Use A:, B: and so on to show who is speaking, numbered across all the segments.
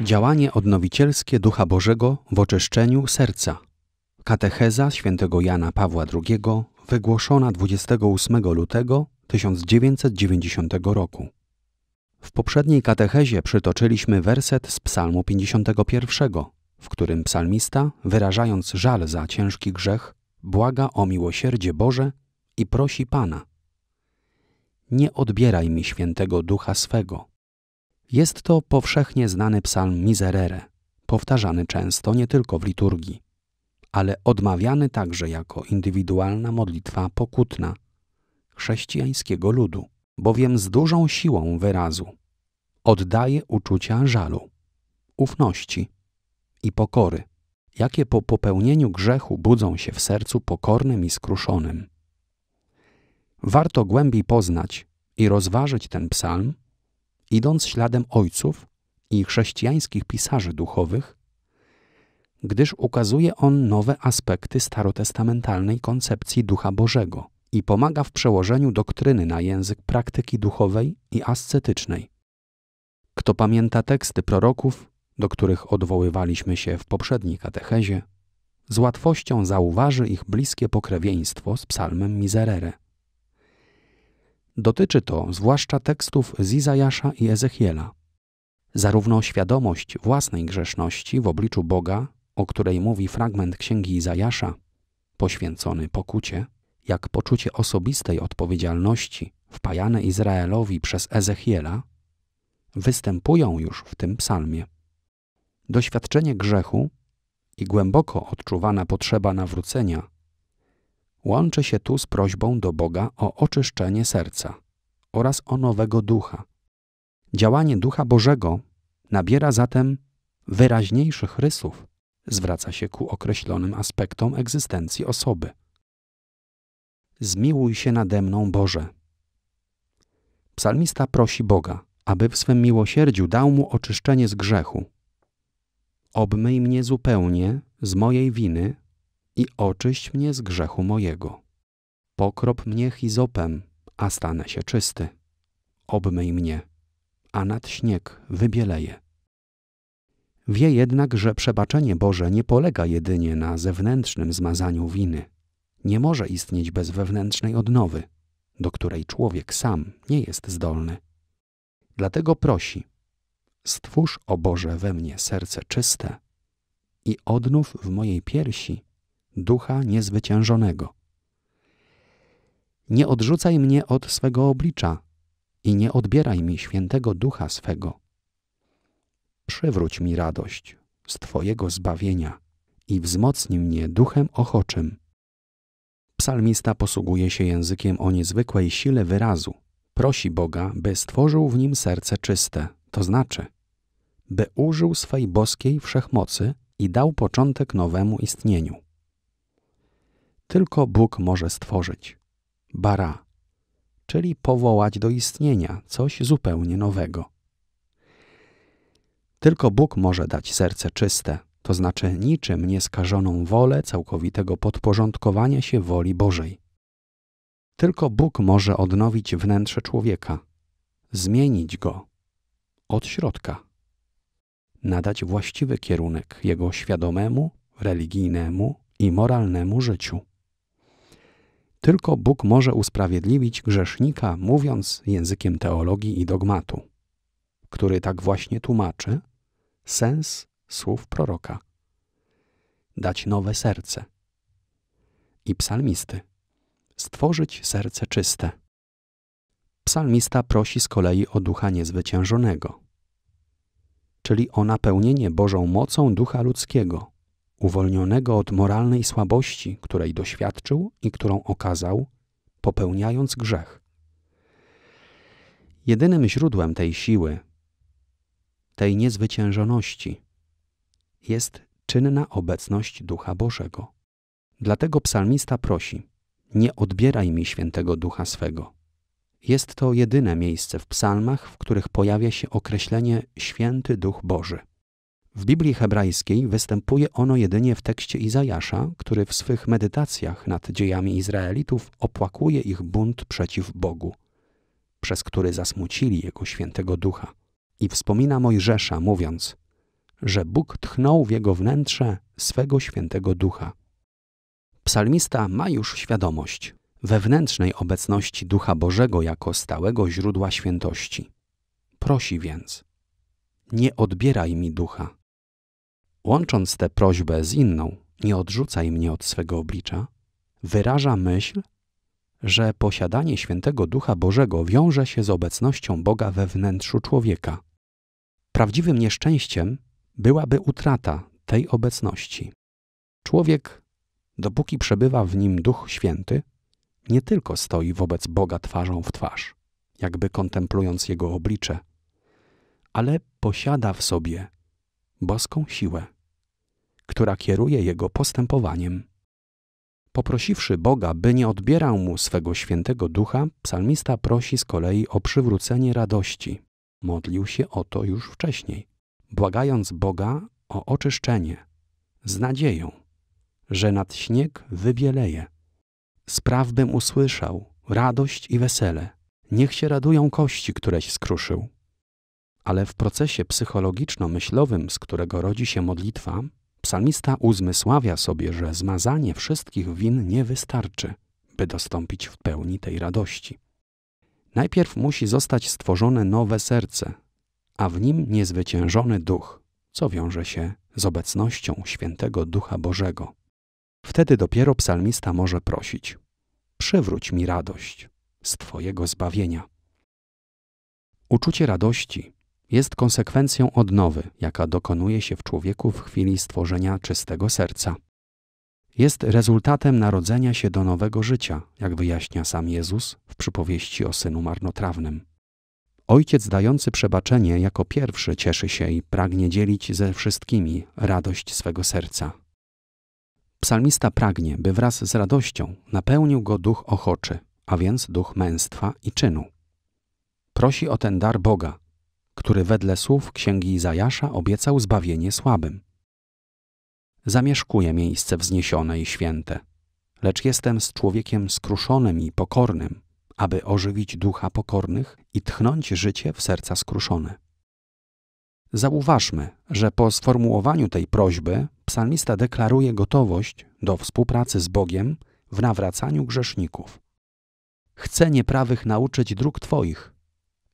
A: Działanie odnowicielskie Ducha Bożego w oczyszczeniu serca. Katecheza świętego Jana Pawła II wygłoszona 28 lutego 1990 roku. W poprzedniej katechezie przytoczyliśmy werset z Psalmu 51, w którym psalmista, wyrażając żal za ciężki grzech, błaga o miłosierdzie Boże i prosi Pana: Nie odbieraj mi świętego ducha swego. Jest to powszechnie znany psalm Miserere, powtarzany często nie tylko w liturgii, ale odmawiany także jako indywidualna modlitwa pokutna chrześcijańskiego ludu, bowiem z dużą siłą wyrazu oddaje uczucia żalu, ufności i pokory, jakie po popełnieniu grzechu budzą się w sercu pokornym i skruszonym. Warto głębiej poznać i rozważyć ten psalm idąc śladem ojców i chrześcijańskich pisarzy duchowych, gdyż ukazuje on nowe aspekty starotestamentalnej koncepcji Ducha Bożego i pomaga w przełożeniu doktryny na język praktyki duchowej i ascetycznej. Kto pamięta teksty proroków, do których odwoływaliśmy się w poprzedniej katechezie, z łatwością zauważy ich bliskie pokrewieństwo z psalmem Miserere. Dotyczy to zwłaszcza tekstów z Izajasza i Ezechiela. Zarówno świadomość własnej grzeszności w obliczu Boga, o której mówi fragment księgi Izajasza, poświęcony pokucie, jak poczucie osobistej odpowiedzialności wpajane Izraelowi przez Ezechiela, występują już w tym psalmie. Doświadczenie grzechu i głęboko odczuwana potrzeba nawrócenia Łączy się tu z prośbą do Boga o oczyszczenie serca oraz o nowego ducha. Działanie ducha Bożego nabiera zatem wyraźniejszych rysów, zwraca się ku określonym aspektom egzystencji osoby. Zmiłuj się nade mną, Boże. Psalmista prosi Boga, aby w swym miłosierdziu dał mu oczyszczenie z grzechu. Obmyj mnie zupełnie z mojej winy i oczyść mnie z grzechu mojego. Pokrop mnie chizopem, a stanę się czysty. Obmyj mnie, a nad śnieg wybieleje. Wie jednak, że przebaczenie Boże nie polega jedynie na zewnętrznym zmazaniu winy. Nie może istnieć bez wewnętrznej odnowy, do której człowiek sam nie jest zdolny. Dlatego prosi: Stwórz, o Boże, we mnie serce czyste i odnów w mojej piersi ducha niezwyciężonego. Nie odrzucaj mnie od swego oblicza i nie odbieraj mi świętego ducha swego. Przywróć mi radość z Twojego zbawienia i wzmocnij mnie duchem ochoczym. Psalmista posługuje się językiem o niezwykłej sile wyrazu. Prosi Boga, by stworzył w nim serce czyste, to znaczy, by użył swej boskiej wszechmocy i dał początek nowemu istnieniu tylko Bóg może stworzyć. Bara, czyli powołać do istnienia coś zupełnie nowego. Tylko Bóg może dać serce czyste, to znaczy niczym nieskażoną wolę całkowitego podporządkowania się woli Bożej. Tylko Bóg może odnowić wnętrze człowieka, zmienić go od środka, nadać właściwy kierunek jego świadomemu, religijnemu i moralnemu życiu. Tylko Bóg może usprawiedliwić grzesznika, mówiąc językiem teologii i dogmatu, który tak właśnie tłumaczy sens słów proroka. Dać nowe serce. I psalmisty. Stworzyć serce czyste. Psalmista prosi z kolei o ducha niezwyciężonego, czyli o napełnienie Bożą mocą ducha ludzkiego – uwolnionego od moralnej słabości, której doświadczył i którą okazał, popełniając grzech. Jedynym źródłem tej siły, tej niezwyciężoności, jest czynna obecność Ducha Bożego. Dlatego psalmista prosi: Nie odbieraj mi świętego ducha swego. Jest to jedyne miejsce w psalmach, w których pojawia się określenie święty duch Boży. W Biblii hebrajskiej występuje ono jedynie w tekście Izajasza, który w swych medytacjach nad dziejami Izraelitów opłakuje ich bunt przeciw Bogu, przez który zasmucili jego świętego ducha. I wspomina Mojżesza, mówiąc, że Bóg tchnął w jego wnętrze swego świętego ducha. Psalmista ma już świadomość wewnętrznej obecności Ducha Bożego jako stałego źródła świętości. Prosi więc: Nie odbieraj mi ducha, Łącząc tę prośbę z inną, nie odrzucaj mnie od swego oblicza, wyraża myśl, że posiadanie świętego Ducha Bożego wiąże się z obecnością Boga we wnętrzu człowieka. Prawdziwym nieszczęściem byłaby utrata tej obecności. Człowiek, dopóki przebywa w nim Duch Święty, nie tylko stoi wobec Boga twarzą w twarz, jakby kontemplując Jego oblicze, ale posiada w sobie boską siłę która kieruje jego postępowaniem. Poprosiwszy Boga, by nie odbierał mu swego świętego ducha, psalmista prosi z kolei o przywrócenie radości. Modlił się o to już wcześniej, błagając Boga o oczyszczenie, z nadzieją, że nad śnieg wybieleje. sprawbym usłyszał, radość i wesele. Niech się radują kości, któreś skruszył. Ale w procesie psychologiczno-myślowym, z którego rodzi się modlitwa, Psalmista uzmysławia sobie, że zmazanie wszystkich win nie wystarczy, by dostąpić w pełni tej radości. Najpierw musi zostać stworzone nowe serce, a w nim niezwyciężony duch, co wiąże się z obecnością świętego Ducha Bożego. Wtedy dopiero psalmista może prosić: Przywróć mi radość z Twojego zbawienia. Uczucie radości jest konsekwencją odnowy, jaka dokonuje się w człowieku w chwili stworzenia czystego serca. Jest rezultatem narodzenia się do nowego życia, jak wyjaśnia sam Jezus w przypowieści o synu marnotrawnym. Ojciec dający przebaczenie jako pierwszy cieszy się i pragnie dzielić ze wszystkimi radość swego serca. Psalmista pragnie, by wraz z radością napełnił go duch ochoczy, a więc duch męstwa i czynu. Prosi o ten dar Boga, który wedle słów księgi Izajasza obiecał zbawienie słabym. Zamieszkuję miejsce wzniesione i święte, lecz jestem z człowiekiem skruszonym i pokornym, aby ożywić ducha pokornych i tchnąć życie w serca skruszone. Zauważmy, że po sformułowaniu tej prośby psalmista deklaruje gotowość do współpracy z Bogiem w nawracaniu grzeszników. Chcę nieprawych nauczyć dróg Twoich,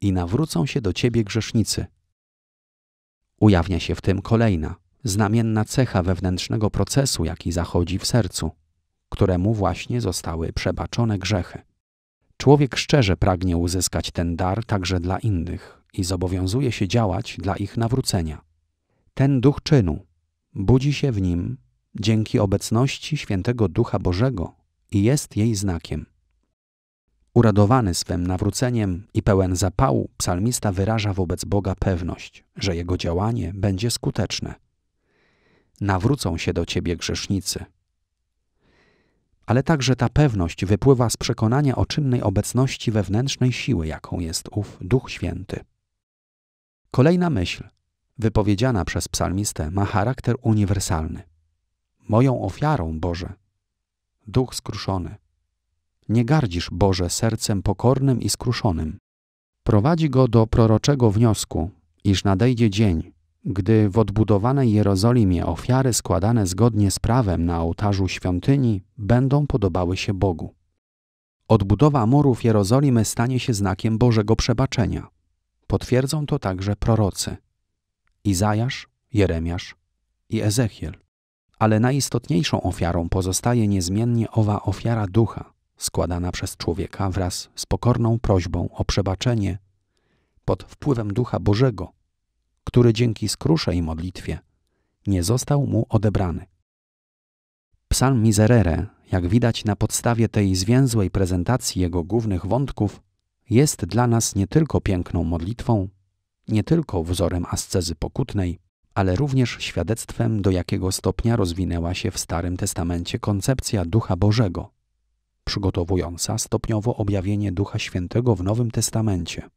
A: i nawrócą się do ciebie grzesznicy. Ujawnia się w tym kolejna, znamienna cecha wewnętrznego procesu, jaki zachodzi w sercu, któremu właśnie zostały przebaczone grzechy. Człowiek szczerze pragnie uzyskać ten dar także dla innych i zobowiązuje się działać dla ich nawrócenia. Ten duch czynu budzi się w nim dzięki obecności świętego Ducha Bożego i jest jej znakiem. Uradowany swym nawróceniem i pełen zapału, psalmista wyraża wobec Boga pewność, że jego działanie będzie skuteczne. Nawrócą się do ciebie grzesznicy. Ale także ta pewność wypływa z przekonania o czynnej obecności wewnętrznej siły, jaką jest ów Duch Święty. Kolejna myśl, wypowiedziana przez psalmistę, ma charakter uniwersalny. Moją ofiarą, Boże, duch skruszony, nie gardzisz Boże sercem pokornym i skruszonym. Prowadzi go do proroczego wniosku, iż nadejdzie dzień, gdy w odbudowanej Jerozolimie ofiary składane zgodnie z prawem na ołtarzu świątyni będą podobały się Bogu. Odbudowa murów Jerozolimy stanie się znakiem Bożego przebaczenia. Potwierdzą to także prorocy Izajasz, Jeremiasz i Ezechiel. Ale najistotniejszą ofiarą pozostaje niezmiennie owa ofiara ducha, składana przez człowieka wraz z pokorną prośbą o przebaczenie pod wpływem Ducha Bożego, który dzięki skruszej modlitwie nie został mu odebrany. Psalm Miserere, jak widać na podstawie tej zwięzłej prezentacji jego głównych wątków, jest dla nas nie tylko piękną modlitwą, nie tylko wzorem ascezy pokutnej, ale również świadectwem, do jakiego stopnia rozwinęła się w Starym Testamencie koncepcja Ducha Bożego – przygotowująca stopniowo objawienie Ducha Świętego w Nowym Testamencie.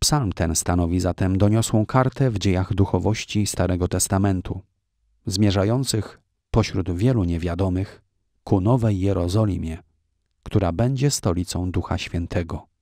A: Psalm ten stanowi zatem doniosłą kartę w dziejach duchowości Starego Testamentu, zmierzających pośród wielu niewiadomych ku Nowej Jerozolimie, która będzie stolicą Ducha Świętego.